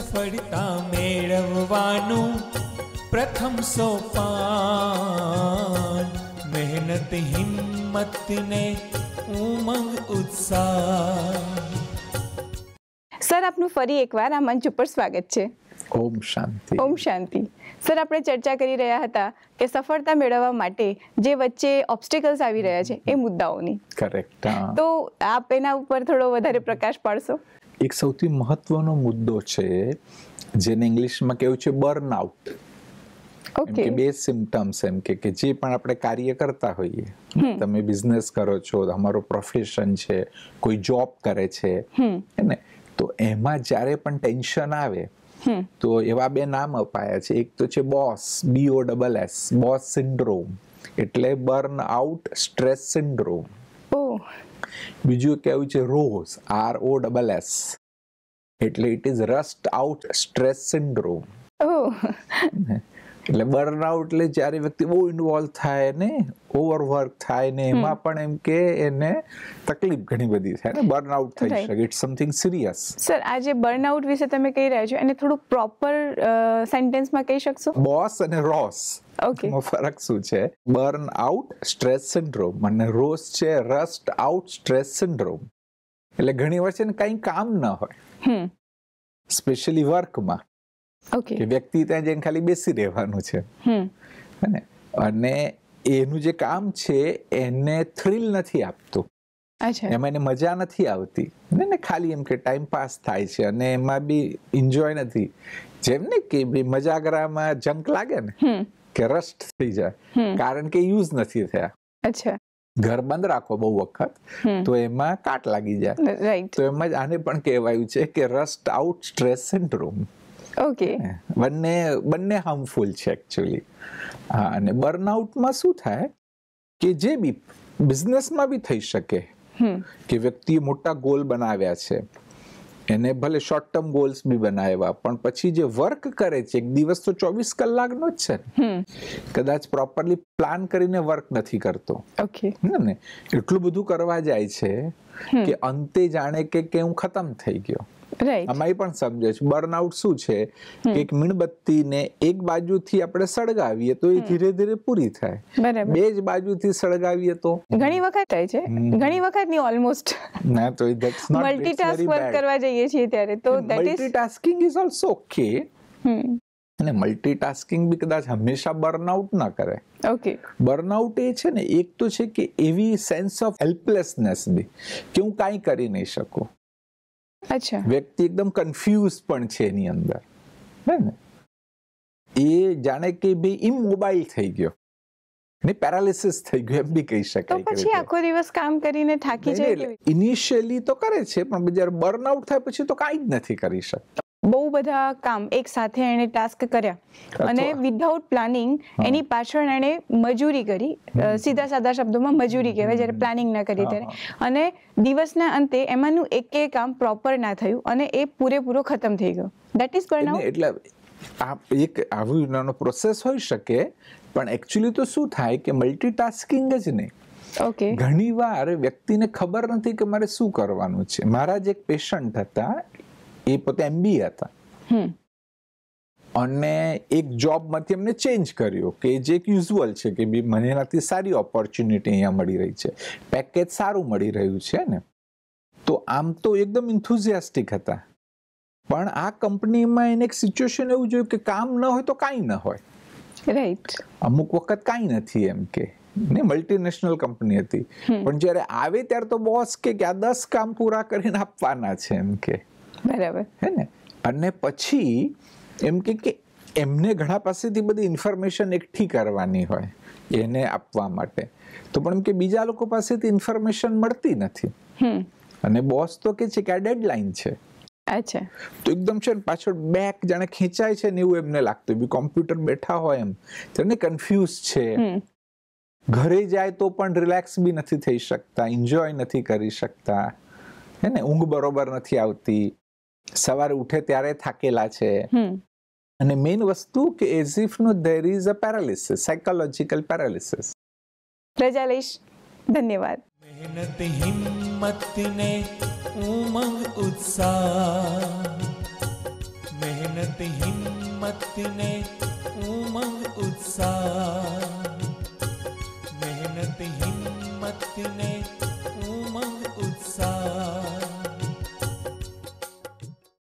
સફળતા મેળવવાનું પ્રથમ સોપાન મહેનત હિંમતને ઉમંગ ઉત્સાહ સર આપનું ફરી એકવાર આ મંચ ઉપર સ્વાગત છે ઓમ શાંતિ ઓમ શાંતિ સર આપણે ચર્ચા કરી રહ્યા હતા કે સફળતા મેળવવા માટે જે વચ્ચે ઓબ્સ્ટેકલ્સ આવી રહ્યા છે એ મુદ્દાઓની કરેક્ટ તો આપ એના ઉપર થોડો વધારે પ્રકાશ પાડશો એક સૌથી મહત્વનો મુદ્દો છે જેને ઇંગ્લિશમાં કેવું છે બર્ન આઉટ ઓકે બે સિમ્પટમ્સ એમ કે કે જે પણ આપણે કાર્ય કરતા હોઈએ તમે બિઝનેસ કરો છો તમારો પ્રોફેશન છે કોઈ જોબ કરે છે ને તો એમાં જ્યારે પણ ટેન્શન આવે તો એવા બે નામ અપાયા છે એક તો છે BOSS B O double S BOSS syndrome એટલે બર્ન આઉટ સ્ટ્રેસ સિન્ડ્રોમ બીજું એક છે ROSS R O double S એટલે it is rust out stress syndrome એટલે બર્નઆઉટ એટલે જ્યારે વ્યક્તિ બહુ ઇન્વોલ્વ થાય ને ઓવરવર્ક થાય ને એમાં પણ એમ કે એને તકલીફ ઘણી બધી થાય ને બર્નઆઉટ થઈ શકે ઇટ્સ સમથિંગ સિરિયસ સર આ જે બર્નઆઉટ વિશે તમે કહી રહ્યા છો એને થોડું પ્રોપર સેન્ટેન્સમાં કહી શકશો બોસ અને રોસ ફરક શું છે બર્ન આઉટ સ્ટ્રેસ સિન્ડ્રોમ અને રોસ છે રસ્ટ આઉટ સ્ટ્રેસ સિન્ડ્રોમ એટલે ઘણી વાર છે ને કંઈ કામ ન હોય સ્પેશિયલી વર્કમાં ઓકે કે વ્યક્તિ ત્યાં જઈને ખાલી બેસી રહેવાનું છે અને એનું જે કામ છે એને થ્રિલ નથી આપતું એમાં એને મજા નથી આવતી ને ખાલી એમ કે ટાઈમ પાસ થાય છે અને એમાં બી એન્જોય નથી જેમ ને કે મજાગરામાં જંક લાગે ને કે રસ્ટ થઈ જાય કારણ કે યુઝ નથી થયા અચ્છા ઘર બંધ રાખો બહુ વખત તો એમાં કાટ લાગી જાય તો એમ જ આને પણ કહેવાયું છે કે rust out stress syndrome okay બંને બંને હાર્મફુલ છે એકચ્યુઅલી હા અને બર્નઆઉટમાં શું થાય કે જે બી બિઝનેસમાં બી થઈ શકે કે વ્યક્તિએ મોટા ગોલ બનાવ્યા છે એને ભલે શોર્ટ ટર્મ ગોલ્સ બી બનાવ્યા પણ પછી જે વર્ક કરે છે એક દિવસ તો ચોવીસ કલાકનો જ છે કદાચ પ્રોપરલી પ્લાન કરીને વર્ક નથી કરતો ને એટલું બધું કરવા જાય છે કે અંતે જાણે કે હું ખતમ થઈ ગયો આમાં પણ સમજે છે બર્નઆઉટ શું છે કે એક મીણબત્તીને એક બાજુથી આપણે સળગાવીએ તો એ ધીરે ધીરે પૂરી થાય બે જ બાજુથી સળગાવીએ તો ઘણી વખત થાય છે ઘણી વખત ની ઓલમોસ્ટ ના તો ધેટ્સ નોટ મલ્ટીટાસ્ક કરવા જઈએ છીએ ત્યારે તો that is multitasking is also okay અને મલ્ટીટાસ્કિંગ બી કદાચ હંમેશા બર્નઆઉટ ના કરે ઓકે બર્નઆઉટ એ છે ને એક તો છે કે એવી સેન્સ ઓફ હેલ્પલેસનેસ બી કે હું કાંઈ કરી નહીં શકું અચ્છા વ્યક્તિ એકદમ કન્ફ્યુઝ પણ છે એની અંદર હે ને એ જાણે કે ભાઈ ઇમોબાઈલ થઈ ગયો ને પેરાલિસિસ થઈ ગયો એમ બી કહી શકાય તો પછી આખો દિવસ કામ કરીને થાકી જાય ઇનિશિયલી તો કરે છે પણ બજાર બર્નઆઉટ થાય પછી તો કાઈ જ નથી કરી શકતા બહુ બધા કામ એક સાથે એને ટાસ્ક કર્યા અને વિધાઉટ પ્લાનિંગ એની પાછળ એને મજૂરી કરી સીધા સાદા શબ્દોમાં મજૂરી કહેવાય જ્યારે પ્લાનિંગ ના કરી ત્યારે અને દિવસના અંતે એમાંનું એક કામ પ્રોપર ના થયું અને એ પૂરેપૂરો ખતમ થઈ ગયો દેટ ઇઝ બર્નઆઉટ એટલે આ એક આવું નાનો પ્રોસેસ હોઈ શકે પણ એકચ્યુઅલી તો શું થાય કે મલ્ટીટાસ્કિંગ જ નહીં ઓકે ઘણીવાર વ્યક્તિને ખબર નથી કે મારે શું કરવાનું છે મારા જ એક પેશન્ટ હતા એ પોતે એમબી હતા અને એક જોબ જોબમાંથી એમને ચેન્જ કર્યો કે જે એક યુઝ્યુઅલ છે કે મને એનાથી સારી ઓપોર્ચ્યુનિટી અહીંયા મળી રહી છે પેકેજ સારું મળી રહ્યું છે ને તો આમ તો એકદમ ઇન્થુઝિયાસ્ટિક હતા પણ આ કંપનીમાં એને એક સિચ્યુએશન એવું જોયું કે કામ ન હોય તો કાંઈ ન હોય રાઈટ અમુક વખત કાંઈ નથી એમ કે ને મલ્ટીનેશનલ કંપની હતી પણ જ્યારે આવે ત્યારે તો બોસ કે આ દસ કામ પૂરા કરીને આપવાના છે એમ કે બરાબર હે ને અને પછી એમ કે કે એમને ઘણા પાસેથી બધી ઇન્ફોર્મેશન એકઠી કરવાની હોય એને આપવા માટે તો પણ એમ કે બીજા લોકો પાસેથી ઇન્ફોર્મેશન મળતી નથી અને બોસ તો કે છે કે આ ડેડલાઇન છે અચ્છા તો એકદમ છે પાછળ બેક જાણે ખેંચાય છે ને એવું એમને લાગતું બી કોમ્પ્યુટર બેઠા હોય એમ તેમને કન્ફ્યુઝ છે ઘરે જાય તો પણ રિલેક્સ બી નથી થઈ શકતા એન્જોય નથી કરી શકતા હે ને ઊંઘ બરોબર નથી આવતી સવારે ઉઠે ત્યારે થાકેલા છે અને મેઇન વસ્તુ કે as if no there is a paralysis psychological paralysis રજા લઈશ ધન્યવાદ મહેનત હિંમત ને ઉમંગ ઉત્સાહ મહેનત હિંમત ને ઉમંગ ઉત્સાહ